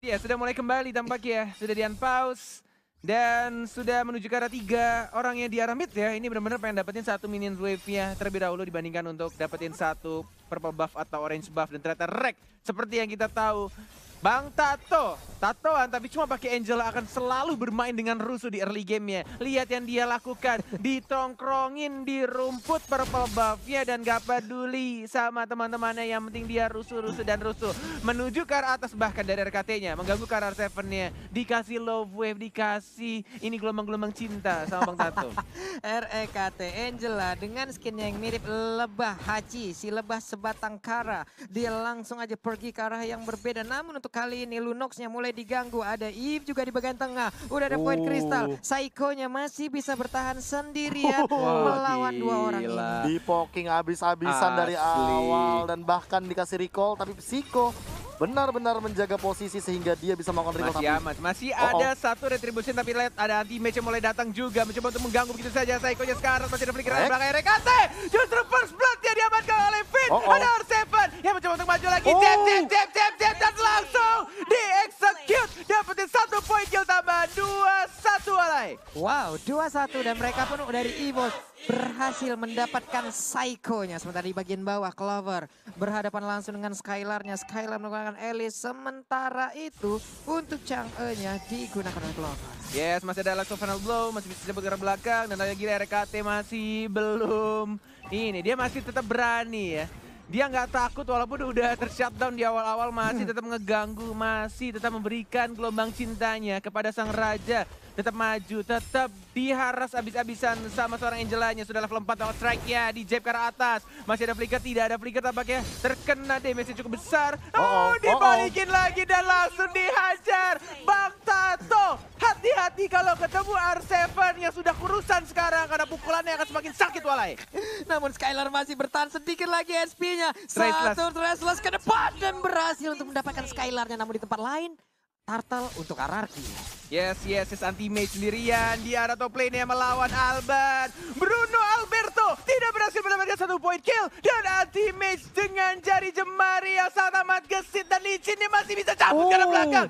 Ya, sudah mulai kembali tampak ya Sudah di unpause. Dan sudah menuju ke arah tiga orangnya di arah mid ya. Ini benar-benar pengen dapetin satu minion wave-nya terlebih dahulu dibandingkan untuk dapetin satu purple buff atau orange buff. Dan ternyata Rek seperti yang kita tahu Bang Tato, Tatoan tapi cuma pakai Angela akan selalu bermain dengan rusuh di early gamenya. Lihat yang dia lakukan, ditongkrongin di rumput purple buffnya dan gak peduli sama teman-temannya. Yang penting dia rusuh-rusuh dan rusuh. Menuju ke arah atas bahkan dari RKT-nya, mengganggu ke arah 7-nya. Dikasih love wave, dikasih ini gelombang-gelombang cinta sama Bang Tato. REKT Angela dengan skin yang mirip lebah haji, si lebah sebatang kara. Dia langsung aja pergi ke arah yang berbeda. Namun untuk untuk kali ini Lunoxnya mulai diganggu. Ada Eve juga di bagian tengah. Udah ada poin oh. kristal. Saikonya masih bisa bertahan sendirian ya, oh. melawan Gila. dua orang ini. Di poking habis-habisan dari awal dan bahkan dikasih recall tapi Psycho benar-benar menjaga posisi sehingga dia bisa melakukan recall. Masih tapi... aman. Masih oh, oh. ada oh. satu retribusi tapi lihat ada anti match yang mulai datang juga. Mencoba untuk mengganggu begitu saja. Saikonya sekarang masih ada flicker belakang RKT. Justru first blood dia diamankan oleh Finn. Oh, oh. Ada R7 yang mencoba untuk maju lagi. Oh. Jab, jab, jab, jab, jab. Dan langsung di execute. Dapetin satu poin kill tambah Dua, satu alai. Wow, dua, satu. Dan mereka pun dari Evos berhasil mendapatkan Saikonya. Sementara di bagian bawah Clover berhadapan langsung dengan skylar nya Skylar melakukan Elis. Sementara itu untuk Chang'e-nya digunakan oleh Glover. Yes, masih ada Lux Final Blow, masih bisa bergerak ke belakang. Dan lagi RKT masih belum. Ini dia masih tetap berani ya dia nggak takut walaupun udah tershutdown di awal-awal masih hmm. tetap mengganggu masih tetap memberikan gelombang cintanya kepada sang raja tetap maju, tetap diharas abis-abisan sama seorang Angelanya. Sudah level 4 tower strike ya di jab ke arah atas. Masih ada flicker, tidak ada flicker tampaknya. Terkena damage cukup besar. Oh, oh, oh dibalikin oh, oh. lagi dan langsung dihajar. Bang Tato, hati-hati kalau ketemu R7 yang sudah kurusan sekarang karena pukulannya akan semakin sakit walai. Namun Skylar masih bertahan sedikit lagi SP-nya. Satu Restless ke depan dan berhasil untuk mendapatkan Skylarnya namun di tempat lain. Turtle untuk Ararki. Yes, yes, yes, anti-mage sendirian. Dia ada top lane yang melawan Albert Bruno Alberto tidak berhasil mendapatkan satu point kill. Dan ultimate dengan jari jemari yang sangat amat gesit dan licinnya masih bisa cabut oh. ke belakang.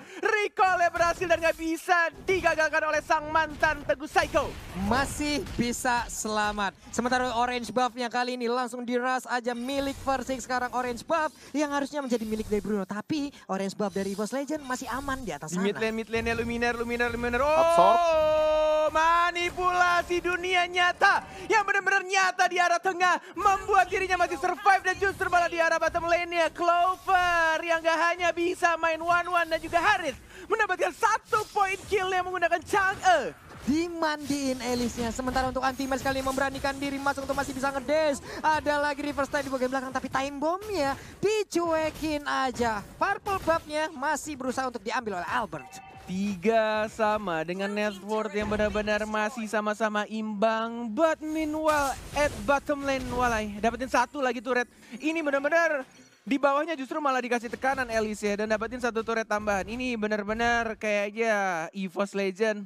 yang berhasil dan nggak bisa digagalkan oleh sang mantan Teguh Psycho. Masih bisa selamat. Sementara orange buff yang kali ini langsung diras aja milik versi Sekarang orange buff yang harusnya menjadi milik dari Bruno. Tapi orange buff dari Boss Legend masih aman di atas sana. Mid lane, mid lane, Luminer, Luminer, Luminer. Oh! Absorb manipulasi dunia nyata yang benar-benar nyata di arah tengah membuat dirinya masih survive dan justru malah di arah bottom lane-nya Clover yang gak hanya bisa main one-one dan juga Haris mendapatkan satu poin kill yang menggunakan Chang Chang'e dimandiin Elise-nya. Sementara untuk Anti match kali memberanikan diri masuk untuk masih bisa ngedes. Ada lagi reverse tadi di bagian belakang tapi time bomb ya dicuekin aja. Purple buff-nya masih berusaha untuk diambil oleh Albert. Tiga sama dengan net worth yang benar-benar masih sama-sama imbang. But meanwhile at bottom lane Walai dapetin satu lagi turret. Ini benar-benar di bawahnya justru malah dikasih tekanan Elise ya, dan dapetin satu turret tambahan. Ini benar-benar kayak kayaknya EVOS Legend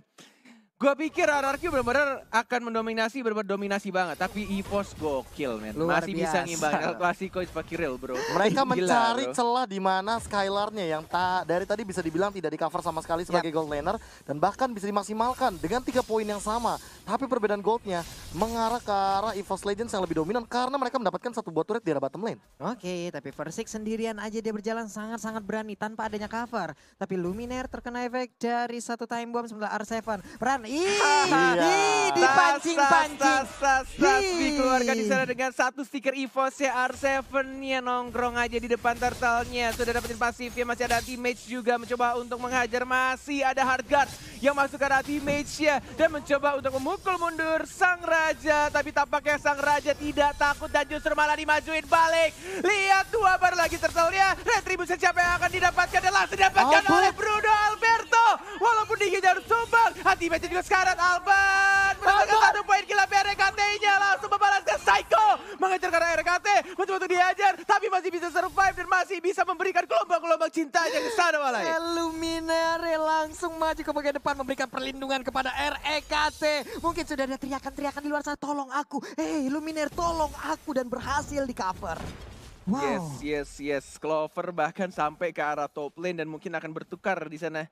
Gua pikir RRQ benar-benar akan mendominasi, benar-benar dominasi banget. Tapi EVOS gokil, men. Luar Masih biasa. bisa ngimbangin El Clasico is fucking real, bro. Mereka mencari bro. celah di mana Skylarnya yang ta dari tadi bisa dibilang tidak di cover sama sekali sebagai yep. gold laner. Dan bahkan bisa dimaksimalkan dengan tiga poin yang sama. Tapi perbedaan goldnya mengarah ke arah EVOS Legends yang lebih dominan karena mereka mendapatkan satu buat turret di arah bottom lane. Oke, tapi Versik sendirian aja dia berjalan sangat-sangat berani tanpa adanya cover. Tapi Luminaire terkena efek dari satu time bomb sebelah R7. Peran, ih, iya. dipancing-pancing. dikeluarkan di sana dengan satu stiker EVOS ya R7 nya nongkrong aja di depan turtle-nya. Sudah dapetin pasifnya, masih ada teammates juga mencoba untuk menghajar. Masih ada hard guard yang masuk ke arah teammates ya dan mencoba untuk memukul mundur sang Raja. Tapi tampaknya Sang Raja tidak takut dan justru malah dimajuin balik. Lihat dua bar lagi tertelnya. Retribusi siapa yang akan didapatkan dan langsung didapatkan oleh Bruno Alberto. Walaupun dinginnya harus tumbang. Hati baca juga sekarang Albert. Mendapatkan satu poin gila RKT-nya. Langsung membalaskan Psycho. Mengejar karena RKT. mencoba untuk diajar. Tapi masih bisa survive dan masih bisa memberikan gelombang cintanya ke sana malah. Luminary langsung maju ke bagian depan memberikan perlindungan kepada REKT. Mungkin sudah ada teriakan-teriakan di luar sana, tolong aku. Hei eh, Luminary tolong aku dan berhasil di cover. Wow. Yes, yes, yes. Clover bahkan sampai ke arah top lane dan mungkin akan bertukar di sana.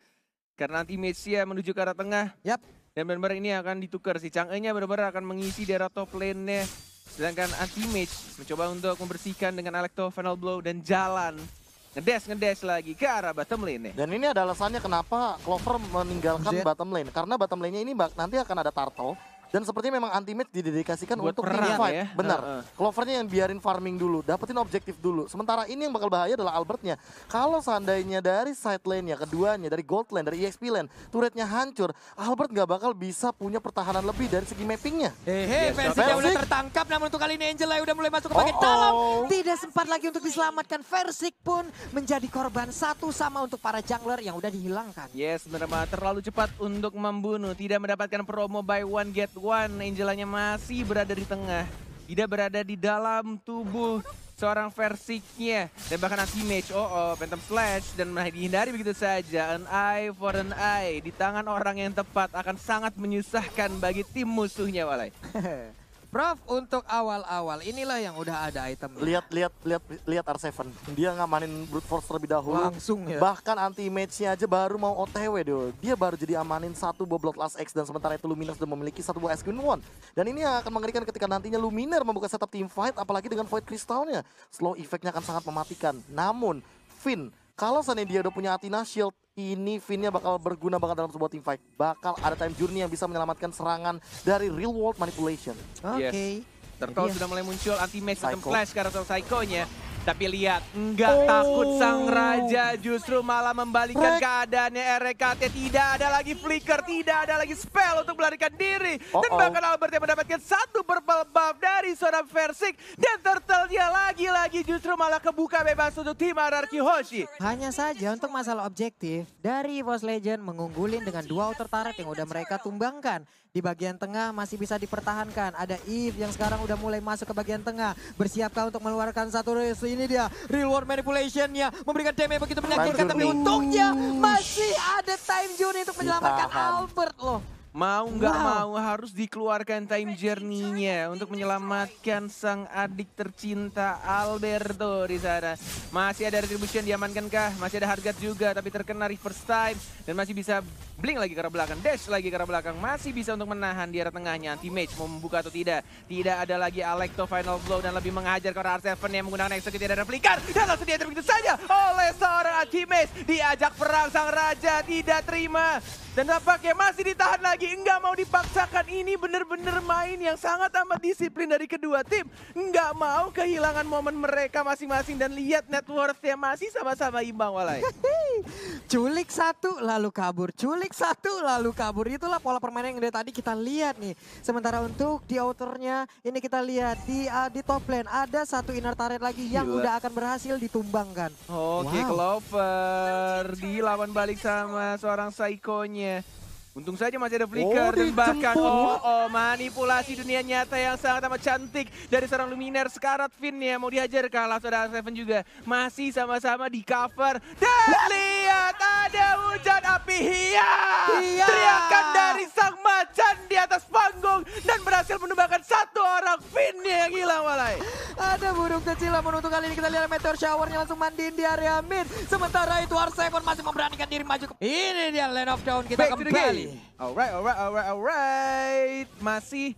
Karena nanti Mesia menuju ke arah tengah. Yap. Dan benar-benar ini akan ditukar sih. Chang'e-nya benar-benar akan mengisi daerah top lane-nya. Sedangkan anti-mage mencoba untuk membersihkan dengan Electro Final Blow dan jalan ngedes ngedes lagi ke arah bottom lane ya. Dan ini ada alasannya kenapa Clover meninggalkan Z. bottom lane karena bottom lane-nya ini nanti akan ada tarto. Dan sepertinya memang anti didedikasikan Buat untuk perang, fight. Ya? Benar. Uh, uh. Clovernya yang biarin farming dulu, dapetin objektif dulu. Sementara ini yang bakal bahaya adalah Albertnya. Kalau seandainya dari side lane-nya, keduanya dari gold lane, dari EXP lane, turretnya hancur, Albert nggak bakal bisa punya pertahanan lebih dari segi mappingnya. Hehehe, yes, Persic udah tertangkap, namun untuk kali ini Angel udah mulai masuk ke bagian oh, dalam. Tidak sempat lagi untuk diselamatkan, Versik pun menjadi korban satu sama untuk para jungler yang udah dihilangkan. Yes, benar terlalu cepat untuk membunuh, tidak mendapatkan promo by one get One, Angelanya masih berada di tengah. Tidak berada di dalam tubuh seorang versiknya. Dan bahkan anti-mage, oh oh, Phantom Slash. Dan dihindari begitu saja. An eye for an eye. Di tangan orang yang tepat akan sangat menyusahkan bagi tim musuhnya, Walai. Prof, untuk awal-awal inilah yang udah ada item. Lihat, lihat, lihat, lihat R7. Dia ngamanin brute force terlebih dahulu. Langsung ya. Bahkan anti image-nya aja baru mau OTW dulu. Dia baru jadi amanin satu buah Blood Last X dan sementara itu Luminous sudah memiliki satu buah Esquin One. Dan ini yang akan mengerikan ketika nantinya Luminer membuka setup team fight apalagi dengan Void Crystal-nya. Slow effect-nya akan sangat mematikan. Namun, Finn kalau seandainya dia udah punya Athena Shield, ini finnya bakal berguna banget dalam sebuah team fight. Bakal ada time journey yang bisa menyelamatkan serangan dari real world manipulation. Oke. Okay. Yes. Terkau iya. sudah mulai muncul anti mage flash karakter Psycho-nya. Tapi lihat, nggak oh. takut sang oh. raja justru malah membalikkan Rek. keadaannya eh, RKT. Tidak ada lagi flicker, tidak ada lagi spell untuk melarikan diri. Oh Dan bahkan Albert yang mendapatkan satu purple buff dari seorang Versik. Dan turtle-nya lagi-lagi justru malah kebuka bebas untuk tim RRQ Hoshi. Hanya saja untuk masalah objektif, dari Boss Legend mengunggulin dengan dua outer turret yang udah mereka tumbangkan. Di bagian tengah masih bisa dipertahankan. Ada Eve yang sekarang udah mulai masuk ke bagian tengah. bersiapkan untuk mengeluarkan satu resi ini dia real world manipulation manipulationnya memberikan damage begitu menyakitkan tapi untungnya masih ada time zone untuk menyelamatkan Albert loh. Mau nggak wow. mau harus dikeluarkan time journey-nya untuk menyelamatkan sang adik tercinta Alberto di sana. Masih ada retribution diamankan kah? Masih ada harga juga tapi terkena reverse time dan masih bisa bling lagi ke arah belakang, dash lagi ke arah belakang. Masih bisa untuk menahan di arah tengahnya. anti mage mau membuka atau tidak? Tidak ada lagi Alecto final blow dan lebih mengajar ke arah R7 yang menggunakan eksekutif dan replikan. Dan langsung dia begitu saja oleh seorang anti mage Diajak perang sang raja tidak terima dan nampaknya masih ditahan lagi lagi, nggak mau dipaksakan. Ini bener-bener main yang sangat amat disiplin dari kedua tim. Nggak mau kehilangan momen mereka masing-masing dan lihat net worthnya masih sama-sama imbang walai. Culik satu lalu kabur, culik satu lalu kabur. Itulah pola permainan yang dari tadi kita lihat nih. Sementara untuk di outernya ini kita lihat di uh, di top lane ada satu inner turret lagi yang Gila. udah akan berhasil ditumbangkan. Oke, okay, wow. Clover dilawan balik sama seorang psikonya. Untung saja masih ada flicker oh, dan bahkan oh, oh manipulasi dunia nyata yang sangat amat cantik dari seorang Luminer sekarat Finn ya mau dihajar kalah saudara Seven juga masih sama-sama di cover dan lihat ada hujan api hias. Iya. Teriakan dari sang macan di atas panggung dan berhasil menembakkan satu orang finnya yang hilang Walai. Ada burung kecil namun untuk kali ini kita lihat meteor showernya langsung mandiin di area mid. Sementara itu R7 masih memberanikan diri maju ke... Ini dia Land of Down kita Back kembali. Alright, alright, alright, alright. Masih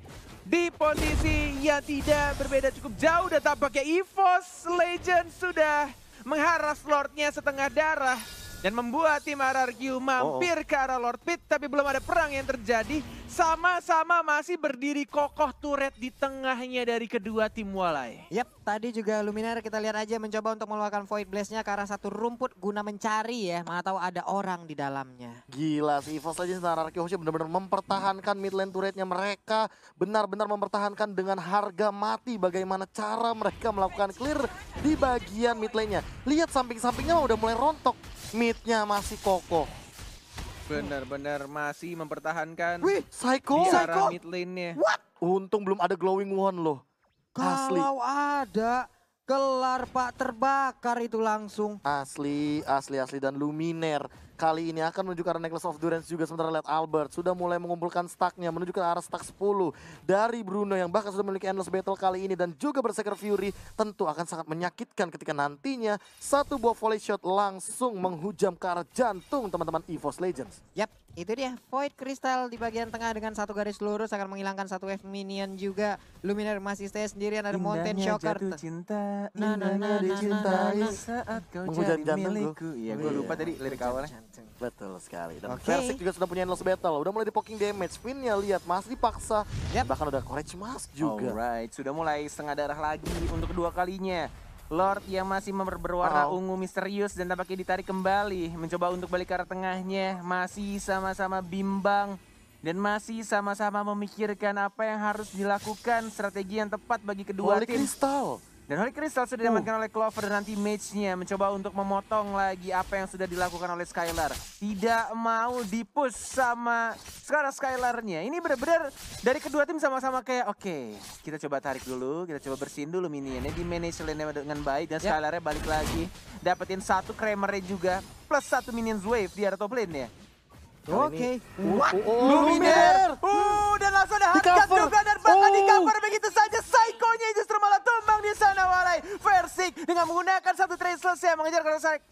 di posisi yang tidak berbeda cukup jauh dan tampaknya EVOS Legend sudah mengharas Lordnya setengah darah dan membuat tim RRQ mampir oh, oh, ke arah Lord Pit tapi belum ada perang yang terjadi sama-sama masih berdiri kokoh turret di tengahnya dari kedua tim Walai. Yap, tadi juga Luminar kita lihat aja mencoba untuk meluarkan Void Blast-nya ke arah satu rumput guna mencari ya, mana tahu ada orang di dalamnya. Gila sih, Evos aja secara Hoshi benar-benar mempertahankan mid lane turretnya mereka, benar-benar mempertahankan dengan harga mati bagaimana cara mereka melakukan clear di bagian mid lane-nya. Lihat samping-sampingnya udah mulai rontok, mid-nya masih kokoh. Benar-benar masih mempertahankan. Wih, Psycho. Di Psycho. mid lane-nya. What? Untung belum ada glowing one loh. Asli. Kalau ada kelar pak terbakar itu langsung. Asli, asli, asli dan luminer kali ini akan menuju ke arah Necklace of Durance juga sementara lihat Albert sudah mulai mengumpulkan stacknya menuju ke arah stack 10 dari Bruno yang bahkan sudah memiliki endless battle kali ini dan juga berseker Fury tentu akan sangat menyakitkan ketika nantinya satu buah volley shot langsung menghujam ke arah jantung teman-teman EVOS Legends. Yap, itu dia Void Crystal di bagian tengah dengan satu garis lurus akan menghilangkan satu wave minion juga. Luminar masih stay sendirian ada Mountain Shocker. Jatuh cinta, indahnya dicintai saat kau Menghujat jadi milikku. Iya, gue iya. lupa tadi lirik awalnya. Betul sekali. Dan okay. Versik juga sudah punya endless battle. Udah mulai di poking damage. Finnya lihat masih dipaksa. Yep. Bahkan udah courage mask juga. Alright, sudah mulai setengah darah lagi untuk kedua kalinya. Lord yang masih berwarna oh. ungu misterius dan tampaknya ditarik kembali, mencoba untuk balik ke arah tengahnya, masih sama-sama bimbang dan masih sama-sama memikirkan apa yang harus dilakukan, strategi yang tepat bagi kedua Holy tim. Crystal. Dan Holy Crystal sudah diamankan uh. oleh Clover dan nanti mage-nya mencoba untuk memotong lagi apa yang sudah dilakukan oleh Skylar. Tidak mau dipus sama sekarang Skylar-nya. Ini benar-benar dari kedua tim sama-sama kayak oke, okay, kita coba tarik dulu, kita coba bersihin dulu minionnya, di manage lane dengan baik dan yep. Ya. Skylar-nya balik lagi. Dapetin satu Kramer-nya juga plus satu minions wave di arah top lane ya. Oke. Okay. What? Oh, oh, Luminer. Uh, dan langsung ada hardcut juga bahkan oh. di cover begitu saja. Psycho-nya justru malah tumbang di sana walai. Versik dengan menggunakan satu traceless yang mengejar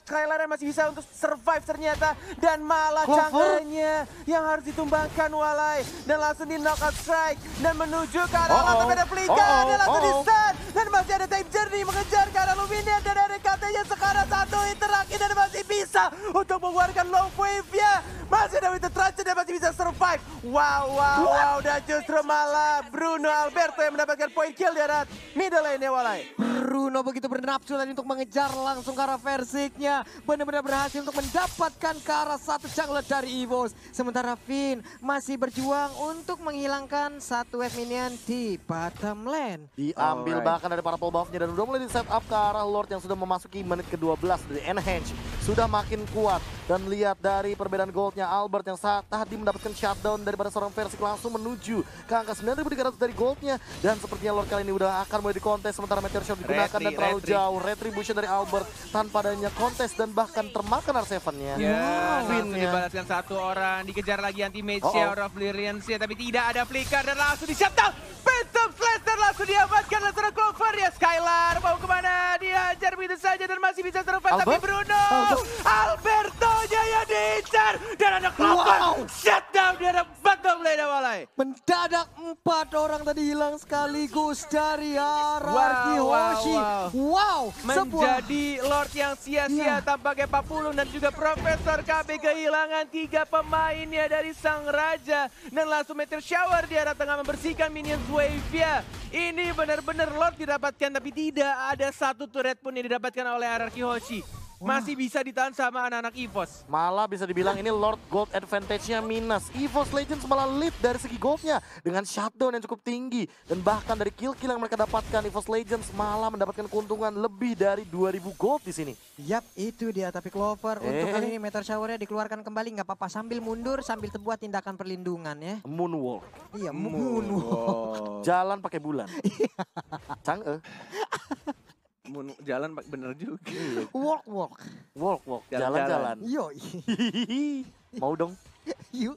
karena yang masih bisa untuk survive ternyata. Dan malah jangkanya yang harus ditumbangkan walai. Dan langsung di knockout strike. Dan menuju ke arah oh, oh. tapi ada Oh, Dan langsung oh, di stun. Dan masih ada time journey mengejar ke arah Luminian. Dan ada katanya sekarang satu interaksi dan masih bisa untuk mengeluarkan low wave-nya. Masih ada winter kita masih bisa survive. Wow, wow, wow. Dan justru malah Bruno Alberto yang mendapatkan poin kill di arah middle lane-nya Walai. Bruno begitu bernafsu tadi untuk mengejar langsung ke arah versiknya. Benar-benar berhasil untuk mendapatkan ke arah satu jungler dari Evos. Sementara Finn masih berjuang untuk menghilangkan satu wave minion di bottom lane. Diambil Alright. bahkan dari para buff-nya dan udah mulai di set up ke arah Lord yang sudah memasuki menit ke-12 dari Enhance. Sudah makin kuat dan lihat dari perbedaan goldnya Albert yang saat Hadi mendapatkan shutdown daripada seorang Versik langsung menuju ke angka 9.300 dari goldnya. Dan sepertinya Lord kali ini udah akan mulai dikontes sementara Meteor Shot digunakan retri, dan terlalu retri. jauh. Retribution dari Albert tanpa adanya kontes dan bahkan termakan R7-nya. Ya, wow. langsung dibalaskan satu orang. Dikejar lagi anti-mage oh -oh. ya, Tapi tidak ada flicker dan langsung di shutdown. Phantom Lancer langsung diamankan Lancer Clover ya Skylar mau kemana dihajar begitu saja dan masih bisa survive Albert? tapi Bruno Alberto nya yang diincar dan ada Clover wow. down dia ada battle blade awalai mendadak empat orang tadi hilang sekaligus dari hierarki wow, Hoshi wow, wow. menjadi Lord yang sia-sia yeah. tampaknya Papulung dan juga Profesor KB kehilangan tiga pemainnya dari Sang Raja dan langsung meter shower di arah tengah membersihkan minions wave ini benar-benar Lord didapatkan tapi tidak ada satu turret pun yang didapatkan oleh RRQ Hoshi masih bisa ditahan sama anak-anak EVOS. Malah bisa dibilang ini Lord Gold advantage-nya minus. EVOS Legends malah lead dari segi goldnya dengan shutdown yang cukup tinggi. Dan bahkan dari kill-kill yang mereka dapatkan, EVOS Legends malah mendapatkan keuntungan lebih dari 2000 gold di sini. Yap, itu dia tapi Clover. Eh. Untuk kali ini meter Shower-nya dikeluarkan kembali, nggak apa-apa. Sambil mundur, sambil sebuah tindakan perlindungan ya. Moonwalk. Iya, moonwalk. moonwalk. Jalan pakai bulan. Iya. eh jalan jalan bener juga. Iya. Walk walk. Walk walk. Jalan-jalan. Yo. Mau dong. Yuk.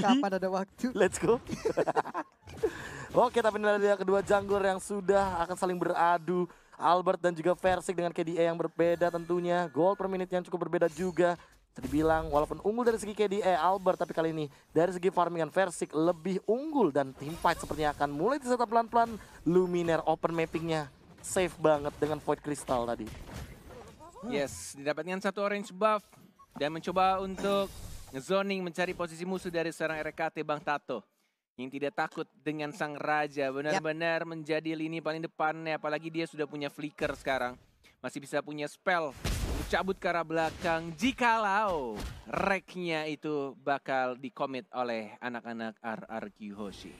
Kapan ada waktu? Let's go. Oke, tapi dari kedua jungle yang sudah akan saling beradu. Albert dan juga Versik dengan KDA e yang berbeda tentunya. Gol per menit yang cukup berbeda juga. terbilang walaupun unggul dari segi KDA e, Albert tapi kali ini dari segi farmingan Versik lebih unggul dan tim fight sepertinya akan mulai diserta pelan-pelan Luminer open mappingnya safe banget dengan Void Crystal tadi. Yes, didapatkan satu orange buff dan mencoba untuk ngezoning mencari posisi musuh dari seorang RKT Bang Tato yang tidak takut dengan sang raja benar-benar yep. menjadi lini paling depannya apalagi dia sudah punya flicker sekarang masih bisa punya spell untuk cabut ke arah belakang jikalau reknya itu bakal dikomit oleh anak-anak RRQ Hoshi.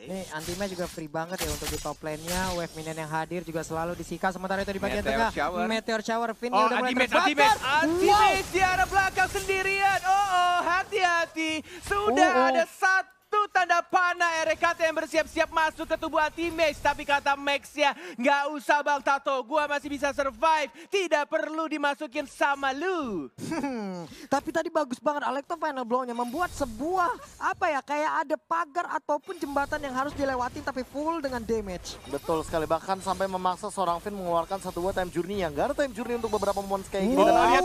Ini anti match juga free banget ya untuk di top lane-nya. Wave minion yang hadir juga selalu disikat. Sementara itu di bagian Meteor tengah. Shower. Meteor Shower. Finn oh, udah mulai terbakar. anti match anti wow. di arah belakang sendirian. Oh, oh hati-hati. Sudah oh, oh. ada satu satu tanda panah RKT yang bersiap-siap masuk ke tubuh teammates. Tapi kata Max ya, nggak usah bang Tato. gue masih bisa survive. Tidak perlu dimasukin sama lu. Hmm, tapi tadi bagus banget Alekto final blow Membuat sebuah apa ya, kayak ada pagar ataupun jembatan yang harus dilewati tapi full dengan damage. Betul sekali. Bahkan sampai memaksa seorang Finn mengeluarkan satu buah time journey yang gak ada time journey untuk beberapa momen kayak gini. Oh, dan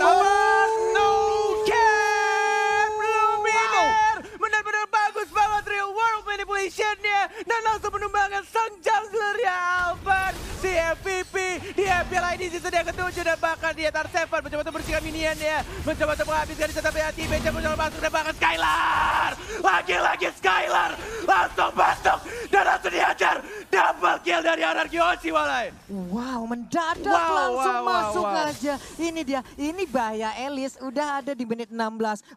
nya dan langsung menumbangkan sang jungler ya Alvan si MVP di MPL ini season yang ketujuh dan bahkan di Atar Seven mencoba untuk bersihkan minionnya mencoba untuk menghabiskan tetapi hati Beca mencoba masuk dan bahkan Skylar lagi-lagi Skylar langsung masuk dan langsung dihajar double kill dari Anarchy walai. wow mendadak wow, langsung wow, masuk wow, wow. aja ini dia ini bahaya Elis udah ada di menit 16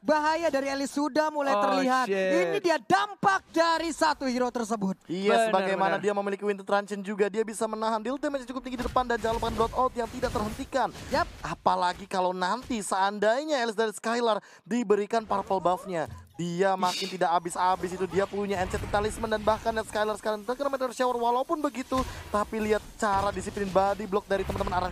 bahaya dari Elis sudah mulai oh, terlihat shit. ini dia dampak dari satu satu hero tersebut. Iya, yes, sebagaimana dia memiliki Winter Transient juga, dia bisa menahan deal damage cukup tinggi di depan dan jangan lupakan out yang tidak terhentikan. Yap. Apalagi kalau nanti seandainya Elis dari Skylar diberikan purple buff-nya. Dia makin tidak habis-habis itu dia punya Ancient Talisman dan bahkan net Skylar sekarang terkena Meteor Shower walaupun begitu tapi lihat cara disiplin body block dari teman-teman arah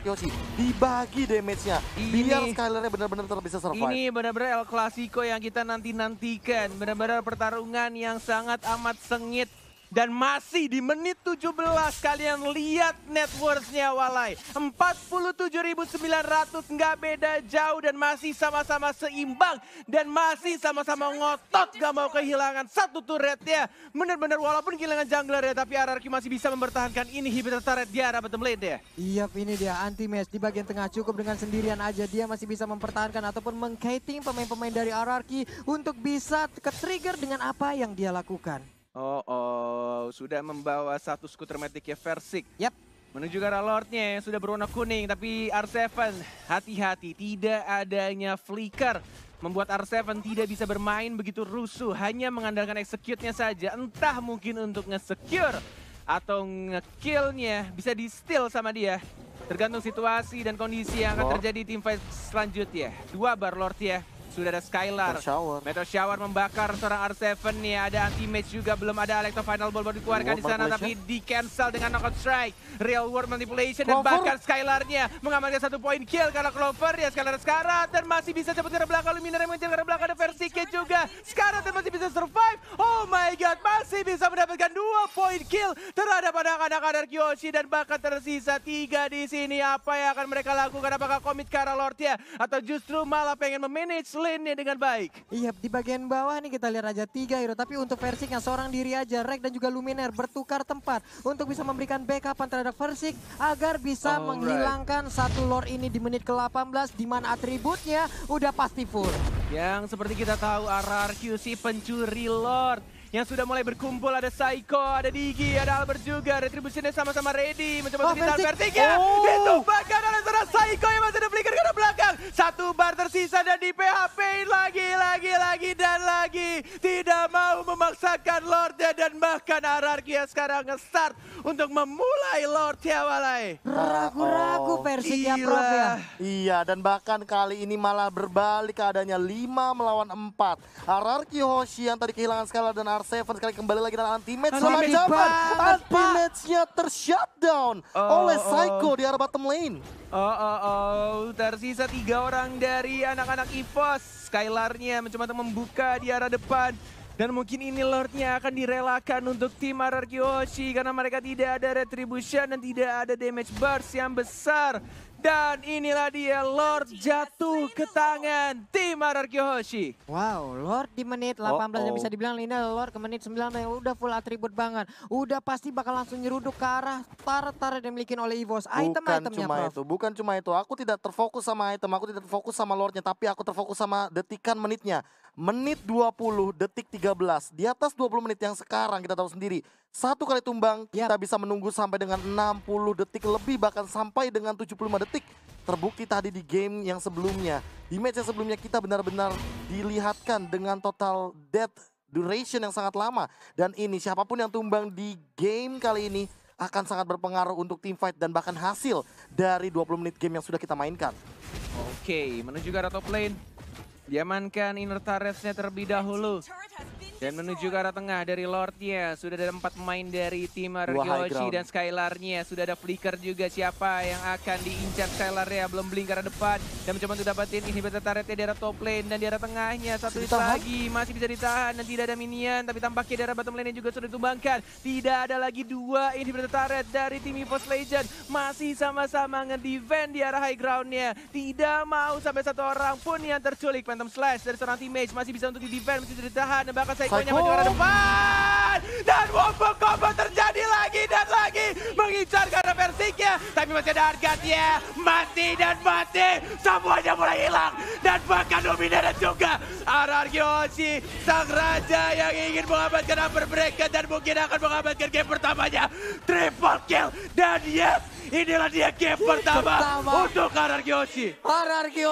dibagi damage-nya biar skylernya benar-benar bisa survive. Ini benar-benar El Clasico yang kita nanti-nantikan benar-benar pertarungan yang sangat amat sengit dan masih di menit 17 kalian lihat net worth-nya Walai. 47.900 nggak beda jauh dan masih sama-sama seimbang. Dan masih sama-sama ngotot gak mau kehilangan satu turret ya. Bener-bener walaupun kehilangan jungler ya tapi RRQ masih bisa mempertahankan ini inhibitor turret di arah bottom lane ya. Iya ini dia anti-match di bagian tengah cukup dengan sendirian aja dia masih bisa mempertahankan ataupun meng pemain-pemain dari RRQ untuk bisa ke-trigger dengan apa yang dia lakukan. Oh, oh, sudah membawa satu skuter metiknya Versik. Yap. Menuju ke arah Lordnya yang sudah berwarna kuning. Tapi R7, hati-hati. Tidak adanya flicker. Membuat R7 tidak bisa bermain begitu rusuh. Hanya mengandalkan execute-nya saja. Entah mungkin untuk nge-secure atau nge nya Bisa di-steal sama dia. Tergantung situasi dan kondisi yang akan oh. terjadi di teamfight selanjutnya. Dua bar Lord ya. Sudah ada Skylar. Metal Shower. Metal Shower membakar seorang R7 nih. Ada anti-mage juga. Belum ada Electro Final Ball baru dikeluarkan di sana. Tapi di-cancel dengan Knockout Strike. Real World Manipulation. Clover. Dan bahkan Skylarnya mengamankan satu poin kill. karena Clover ya Skylar sekarang Dan masih bisa cepat ke belakang. Luminar yang mengejar ke belakang. Ada versi Kid juga. sekarang dan masih bisa survive. Oh my God. Masih bisa mendapatkan dua poin kill terhadap anak-anak Adar Kyoshi. Dan bahkan tersisa tiga di sini. Apa yang akan mereka lakukan? Apakah komit ke arah Lord ya? Atau justru malah pengen memanage lane-nya dengan baik. Iya, di bagian bawah nih kita lihat raja tiga hero. Tapi untuk Versiknya seorang diri aja. Rek dan juga Luminer bertukar tempat untuk bisa memberikan backup terhadap Versik agar bisa All menghilangkan satu lore ini di menit ke-18 di mana atributnya udah pasti full. Yang seperti kita tahu RRQ si pencuri lord yang sudah mulai berkumpul ada Saiko, ada Digi, ada Albert juga. retribusinya sama-sama ready mencoba oh, mencari Vertiga. Oh. Ditumpahkan oleh seorang Saiko yang masih satu bar tersisa dan di PHP lagi, lagi, lagi, dan lagi. Tidak tidak mau memaksakan Lordnya dan bahkan Ararkia sekarang nge-start untuk memulai Lord Tiawalai. Ragu-ragu oh, versi Gila. Prof ya. Iya dan bahkan kali ini malah berbalik keadaannya 5 melawan 4. Ararki Hoshi yang tadi kehilangan skala dan R7 sekali kembali lagi dengan anti-match sama jaman. Anti-matchnya ter-shutdown oh, oleh oh, oh. Psycho oh. di arah bottom lane. Oh, oh, oh. Tersisa tiga orang dari anak-anak EVOS. Skylarnya mencoba untuk membuka di arah depan. Dan mungkin ini Lordnya akan direlakan untuk tim Ararki karena mereka tidak ada retribution dan tidak ada damage burst yang besar. Dan inilah dia Lord jatuh ke tangan tim Ararki Wow, Lord di menit 18 oh, oh. bisa dibilang ini Lord ke menit 19 udah full atribut banget. Udah pasti bakal langsung nyeruduk ke arah tar-tar yang dimiliki oleh Evos. Item-itemnya cuma Prof. itu, bukan cuma itu. Aku tidak terfokus sama item, aku tidak terfokus sama Lordnya, tapi aku terfokus sama detikan menitnya menit 20, detik 13, di atas 20 menit yang sekarang kita tahu sendiri. Satu kali tumbang yep. Ya. kita bisa menunggu sampai dengan 60 detik lebih bahkan sampai dengan 75 detik. Terbukti tadi di game yang sebelumnya, di match yang sebelumnya kita benar-benar dilihatkan dengan total death duration yang sangat lama. Dan ini siapapun yang tumbang di game kali ini akan sangat berpengaruh untuk team fight dan bahkan hasil dari 20 menit game yang sudah kita mainkan. Oke, okay, menuju ke top lane. Diamankan inner turret-nya terlebih dahulu. Dan menuju ke arah tengah dari Lordnya. Sudah ada empat pemain dari tim Argeochi dan Skylarnya. Sudah ada Flicker juga siapa yang akan diincar Skylarnya. Belum blink ke arah depan. Dan mencoba untuk ini beta taretnya di arah top lane. Dan di arah tengahnya satu hit lagi. Masih bisa ditahan dan tidak ada minion. Tapi tampaknya di arah bottom lane juga sudah ditumbangkan. Tidak ada lagi dua ini beta taret dari tim EVOS Legend. Masih sama-sama nge-defend di arah high groundnya. Tidak mau sampai satu orang pun yang terculik. Phantom Slash dari seorang teammate masih bisa untuk di-defend. Masih bisa ditahan. Dan bahkan Saikonya maju arah depan. Dan Wombo Combo terjadi lagi dan lagi. Mengincar karena persiknya Tapi masih ada argatnya Mati dan mati. Semuanya mulai hilang. Dan bahkan Dominara juga. Arargyoshi, sang raja yang ingin mengamankan upper bracket. Dan mungkin akan mengamankan game pertamanya. Triple kill. Dan yes, inilah dia game pertama, pertama. untuk Arargyoshi. Arargyoshi.